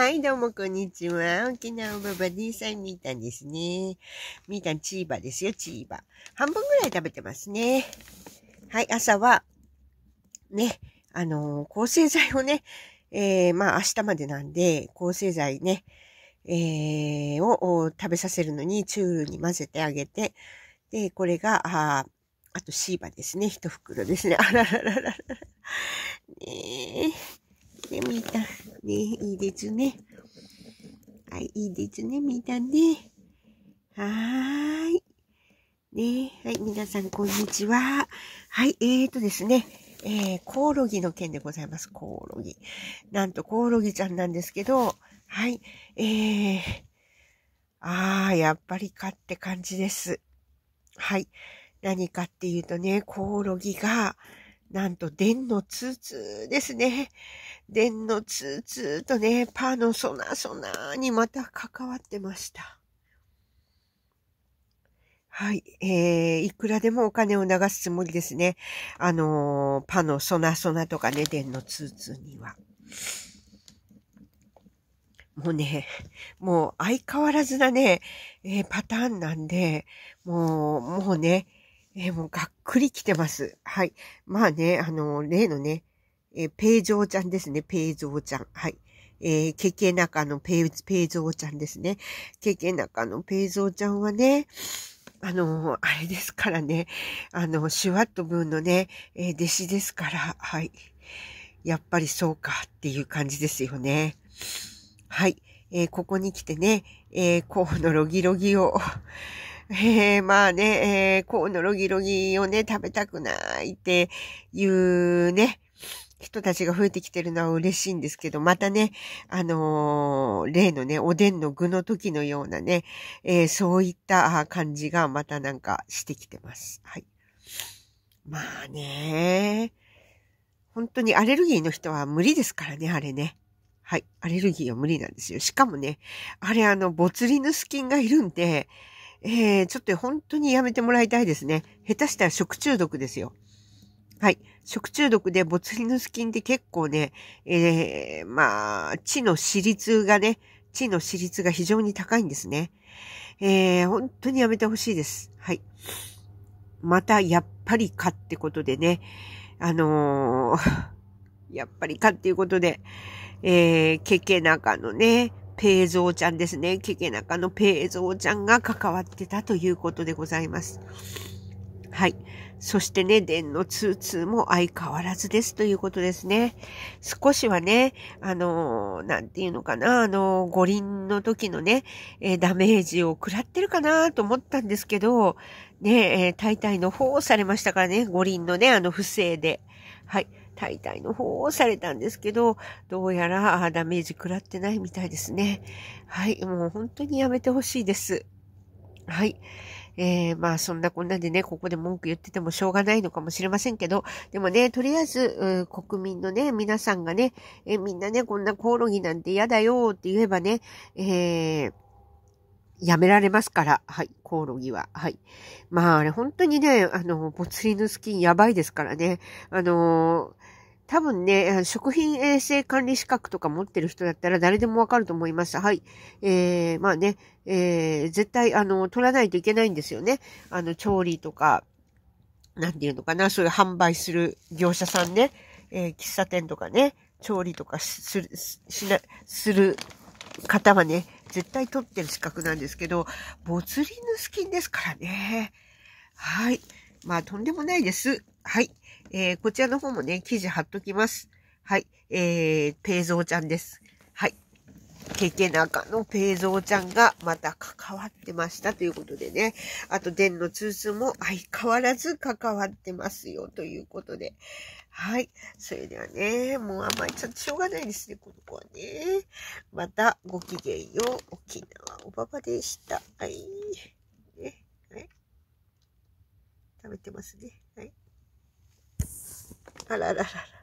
はい、どうもこんにちは。沖縄ババディさんみーたんですね。みーたんチーバですよ、チーバ。半分ぐらい食べてますね。はい、朝は、ね、あのー、抗生剤をね、えー、まあ明日までなんで、抗生剤ね、えー、を食べさせるのにチュールに混ぜてあげて、で、これが、ああとシーバですね、一袋ですね。あらららららら。ね、いいですね。はい、いいですね、みんなね。はーい。ねはい、皆さん、こんにちは。はい、えーとですね、えー、コオロギの件でございます。コオロギ。なんと、コオロギちゃんなんですけど、はい、えー、あー、やっぱりかって感じです。はい。何かっていうとね、コオロギが、なんと、電のツーツーですね。電のツーツーとね、パーのソナソナにまた関わってました。はい。えー、いくらでもお金を流すつもりですね。あのー、パのソナソナとかね、電の通通には。もうね、もう相変わらずなね、えー、パターンなんで、もう、もうね、えー、もうがっくり来てます。はい。まあね、あのー、例のね、えー、ペイゾーちゃんですね、ペイゾーちゃん。はい。えー、ケケナカのペイ、ペイゾーちゃんですね。ケケナカのペイゾーちゃんはね、あのー、あれですからね、あの、シュワットブーンのね、えー、弟子ですから、はい。やっぱりそうかっていう感じですよね。はい。えー、ここに来てね、えー、候補のロギロギをええ、まあね、えー、こうのロギロギをね、食べたくないっていうね、人たちが増えてきてるのは嬉しいんですけど、またね、あのー、例のね、おでんの具の時のようなね、えー、そういった感じがまたなんかしてきてます。はい。まあね、本当にアレルギーの人は無理ですからね、あれね。はい。アレルギーは無理なんですよ。しかもね、あれあの、ボツリヌス菌がいるんで、えー、ちょっと本当にやめてもらいたいですね。下手したら食中毒ですよ。はい。食中毒でボツリヌス菌って結構ね、えー、まあ、血の死率がね、血の死率が非常に高いんですね。えー、本当にやめてほしいです。はい。また、やっぱりかってことでね、あのー、やっぱりかっていうことで、えー、ケケ中のね、ペイゾーちゃんですね。ケケナカのペイゾーちゃんが関わってたということでございます。はい。そしてね、伝の通通も相変わらずですということですね。少しはね、あの、なんていうのかな、あの、五輪の時のね、えダメージを食らってるかなと思ったんですけど、ね、えー、大体の方をされましたからね、五輪のね、あの不正で。はい。大体の方をされたんですけど、どうやらダメージ食らってないみたいですね。はい、もう本当にやめてほしいです。はい。えー、まあそんなこんなでね、ここで文句言っててもしょうがないのかもしれませんけど、でもね、とりあえず、国民のね、皆さんがね、えー、みんなね、こんなコオロギなんて嫌だよって言えばね、えー、やめられますから、はい、コオロギは。はい。まあ、あれ、本当にね、あの、ボツリヌス菌やばいですからね。あの多分ね、食品衛生管理資格とか持ってる人だったら誰でもわかると思います。はい。えー、まあね、えー、絶対、あの、取らないといけないんですよね。あの、調理とか、なんていうのかな、そういう販売する業者さんね、えー、喫茶店とかね、調理とかする、しな、する方はね、絶対取ってる資格なんですけど、ボツリヌス菌ですからね。はい。まあ、とんでもないです。はい。えー、こちらの方もね、記事貼っときます。はい。えー、ペイゾーちゃんです。はい。ケケナカのペイゾーちゃんがまた関わってましたということでね。あと、ンの通数も相変わらず関わってますよということで。はい。それではね、もう甘えちゃっとしょうがないですね、この子はね。また、ごきげんよう。沖縄おばばでした。はい。ね、はい。食べてますね。لا لا لا, لا.